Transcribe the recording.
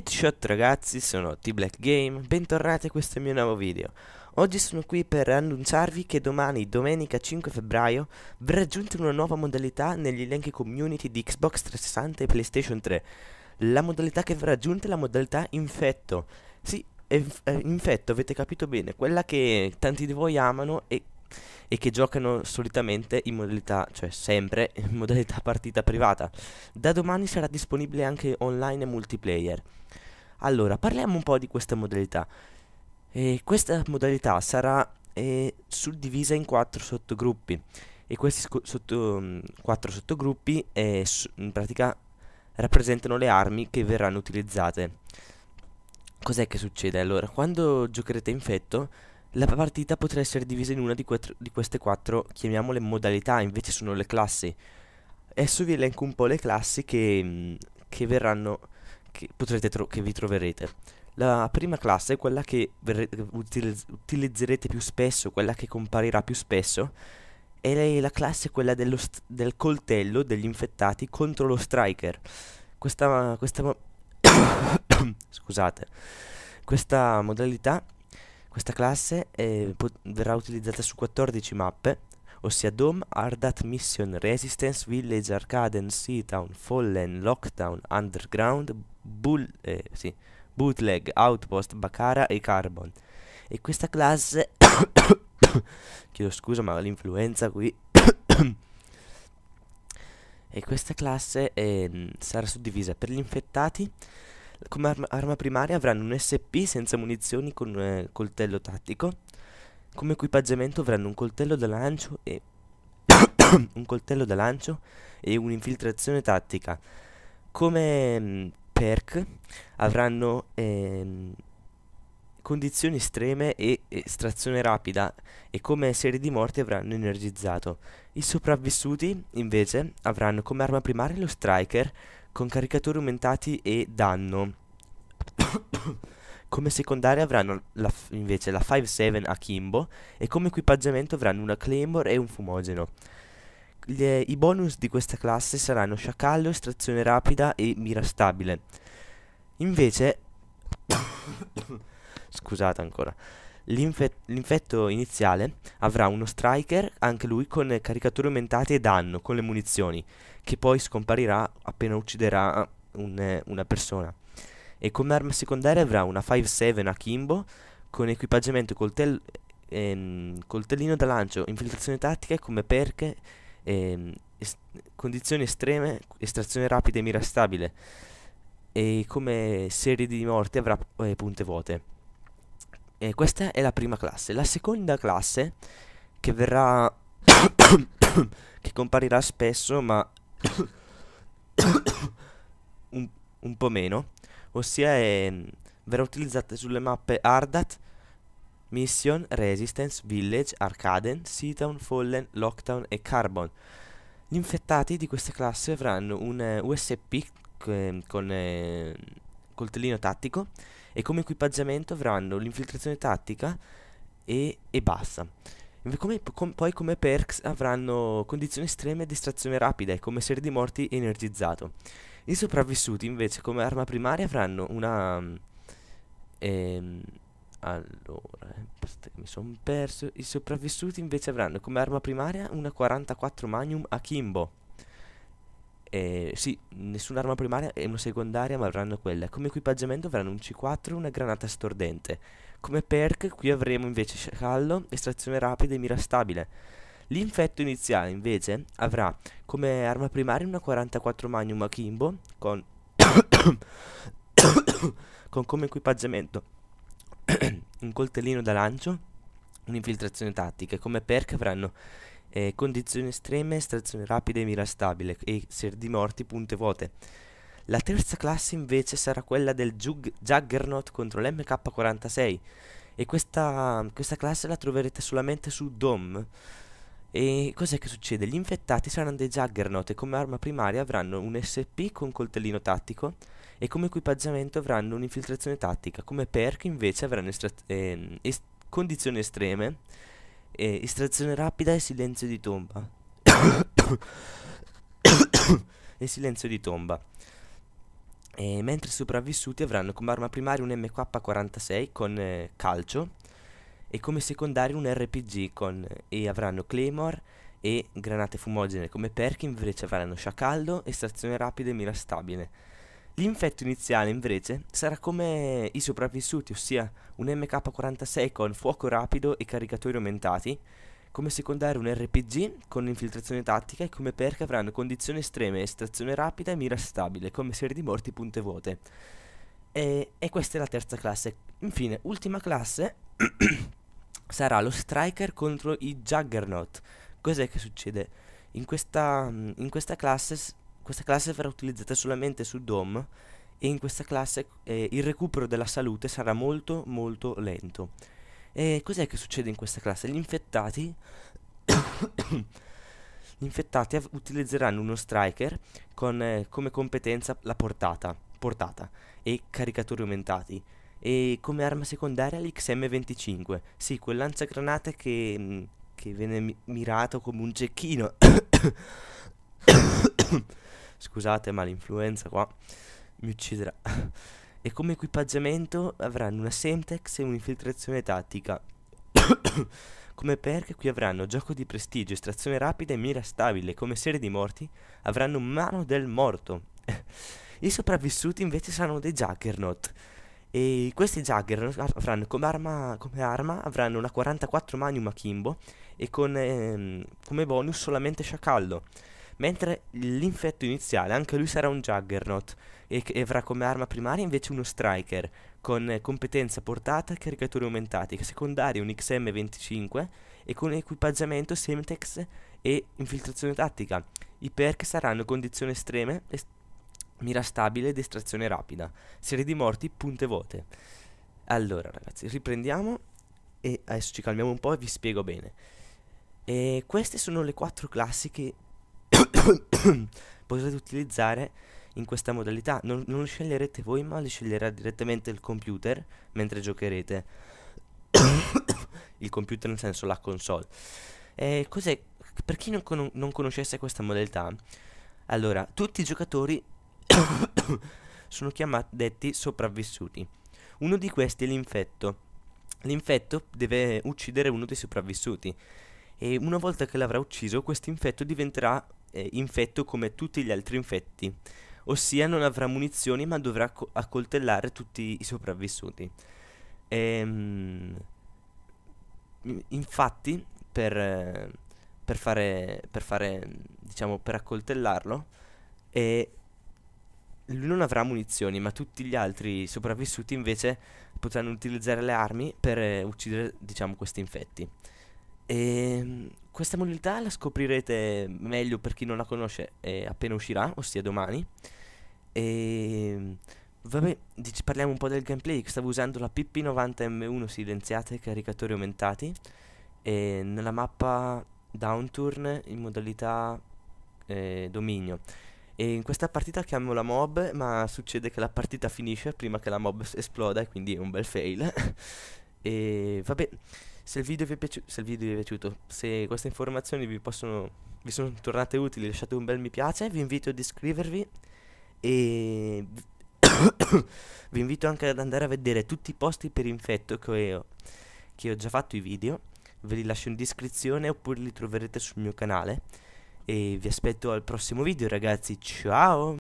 Headshot ragazzi, sono T-Black Game, bentornati a questo mio nuovo video. Oggi sono qui per annunciarvi che domani, domenica 5 febbraio, verrà aggiunta una nuova modalità negli elenchi community di Xbox 360 e PlayStation 3. La modalità che verrà aggiunta è la modalità infetto. Sì, inf infetto, avete capito bene, quella che tanti di voi amano e e che giocano solitamente in modalità, cioè sempre in modalità partita privata. Da domani sarà disponibile anche online e multiplayer. Allora, parliamo un po' di questa modalità. E questa modalità sarà eh, suddivisa in quattro sottogruppi e questi sotto, mh, mm, quattro sottogruppi eh, in pratica rappresentano le armi che verranno utilizzate. Cos'è che succede? Allora, quando giocherete infetto, la partita potrà essere divisa in una di, quattro, di queste quattro, chiamiamole modalità, invece sono le classi. Adesso vi elenco un po' le classi che, mm, che verranno, che, che vi troverete. La prima classe quella che utilizz utilizzerete più spesso, quella che comparirà più spesso, è la classe è quella del coltello degli infettati contro lo striker. Questa, questa, scusate, questa modalità questa classe eh, verrà utilizzata su 14 mappe, ossia Dome, Ardat, Mission, Resistance, Village, Arcaden, Town, Fallen, Lockdown, Underground, Bull, eh, sì, Bootleg, Outpost, Bacara e Carbon. E questa classe... chiedo scusa ma l'influenza qui... e questa classe eh, sarà suddivisa per gli infettati come arma, arma primaria avranno un SP senza munizioni con eh, coltello tattico. Come equipaggiamento avranno un coltello da lancio e un coltello da lancio e un'infiltrazione tattica. Come mh, mm, perk avranno ehm, condizioni estreme e estrazione rapida e come serie di morti avranno energizzato. I sopravvissuti invece avranno come arma primaria lo striker con caricatori aumentati e danno. come secondaria avranno la invece la 5-7 Akimbo e come equipaggiamento avranno una Claymore e un fumogeno. Le, I bonus di questa classe saranno sciacallo, estrazione rapida e mira stabile. Invece, scusate ancora, L'infetto iniziale avrà uno striker, anche lui con caricature aumentate e danno con le munizioni, che poi scomparirà appena ucciderà un, una persona. E come arma secondaria avrà una 5-7 Akimbo con equipaggiamento coltel ehm, coltellino da lancio, infiltrazione tattica come perche, ehm, est condizioni estreme, estrazione rapida e mira stabile. E come serie di morti avrà eh, punte vuote. E questa è la prima classe. La seconda classe, che verrà... che comparirà spesso, ma... un, un, po' meno. Ossia è... verrà utilizzata sulle mappe Ardat, Mission, Resistance, Village, Arcaden, Seatown, Fallen, Lockdown e Carbon. Gli infettati di questa classe avranno un eh, USP con eh, coltellino tattico e come equipaggiamento avranno l'infiltrazione tattica e, e basta. Come, com, poi come perks avranno condizioni estreme e distrazione rapida e come serie di morti energizzato. I sopravvissuti invece come arma primaria avranno una... Ehm, allora, eh, aspetta, mi sono perso. I sopravvissuti invece avranno come arma primaria una 44 Magnum Akimbo. Eh, sì, nessun'arma primaria e una secondaria, ma avranno quella. Come equipaggiamento avranno un C4 e una granata stordente. Come perk qui avremo invece sciacallo, estrazione rapida e mira stabile. L'infetto iniziale invece avrà come arma primaria una 44 Magnum Akimbo con, con come equipaggiamento un coltellino da lancio, un'infiltrazione tattica e come perk avranno eh, condizioni estreme, estrazione rapida e mira stabile e ser di morti punte vuote. La terza classe invece sarà quella del Jug Juggernaut contro l'MK46 e questa, questa classe la troverete solamente su DOM. E cos'è che succede? Gli infettati saranno dei Juggernaut e come arma primaria avranno un SP con coltellino tattico e come equipaggiamento avranno un'infiltrazione tattica, come perk invece avranno ehm, est condizioni estreme eh, estrazione rapida e silenzio di tomba. e silenzio di tomba. E mentre i sopravvissuti avranno come arma primaria un MK46 con eh, calcio e come secondario un RPG con, eh, e avranno Claymore e granate fumogene come perk, invece avranno sciacallo, estrazione rapida e mira stabile. L'infetto iniziale invece sarà come i sopravvissuti, ossia un MK46 con fuoco rapido e caricatori aumentati, come secondario un RPG con infiltrazione tattica e come perk avranno condizioni estreme, estrazione rapida e mira stabile, come serie di morti punte vuote. E, e questa è la terza classe. Infine, ultima classe sarà lo Striker contro i Juggernaut. Cos'è che succede? In questa, in questa classe questa classe verrà utilizzata solamente su DOM e in questa classe eh, il recupero della salute sarà molto molto lento. E cos'è che succede in questa classe? Gli infettati gli infettati utilizzeranno uno striker con eh, come competenza la portata, portata e caricatori aumentati e come arma secondaria l'XM25, sì, quel lanciagranate che, che viene mirato come un cecchino. Scusate, ma l'influenza qua mi ucciderà. e come equipaggiamento avranno una Semtex e un'infiltrazione tattica. come perk qui avranno gioco di prestigio, estrazione rapida e mira stabile. Come serie di morti avranno mano del morto. I sopravvissuti invece saranno dei Juggernaut. E questi Juggernaut avranno come arma, come arma avranno una 44 Magnum Akimbo e con, ehm, come bonus solamente Sciacallo mentre l'infetto iniziale anche lui sarà un Juggernaut e, e avrà come arma primaria invece uno Striker con competenza portata e caricature aumentate, secondaria un XM25 e con equipaggiamento Semtex e infiltrazione tattica. I perk saranno condizioni estreme, est mira stabile ed estrazione rapida, serie di morti, punte vuote. Allora ragazzi, riprendiamo e adesso ci calmiamo un po' e vi spiego bene. E queste sono le quattro classi che potrete utilizzare in questa modalità. Non, non, lo sceglierete voi, ma lo sceglierà direttamente il computer mentre giocherete. il computer nel senso la console. E cos'è? Per chi non, con non conoscesse questa modalità, allora, tutti i giocatori sono chiamati detti sopravvissuti. Uno di questi è l'infetto. L'infetto deve uccidere uno dei sopravvissuti e una volta che l'avrà ucciso, questo infetto diventerà eh, infetto come tutti gli altri infetti, ossia non avrà munizioni ma dovrà co- accoltellare tutti i sopravvissuti. Ehm, infatti, per, per, fare, per fare, diciamo, per accoltellarlo, eh, lui non avrà munizioni, ma tutti gli altri sopravvissuti invece potranno utilizzare le armi per eh, uccidere, diciamo, questi infetti. E ehm, questa modalità la scoprirete meglio per chi non la conosce eh, appena uscirà, ossia domani. E ehm, vabbè, dici, parliamo un po' del gameplay. Stavo usando la PP90M1 silenziata e caricatori aumentati. E nella mappa downturn in modalità eh, dominio. E in questa partita chiamo la mob, ma succede che la partita finisce prima che la mob esploda e quindi è un bel fail. e vabbè. Se il video vi è, piaci- se vi è piaciuto, se queste informazioni vi, possono, vi sono tornate utili, lasciate un bel mi piace, vi invito ad iscrivervi e vi invito anche ad andare a vedere tutti i posti per infetto che ho, che ho già fatto i video, ve li lascio in descrizione oppure li troverete sul mio canale e vi aspetto al prossimo video ragazzi, ciao!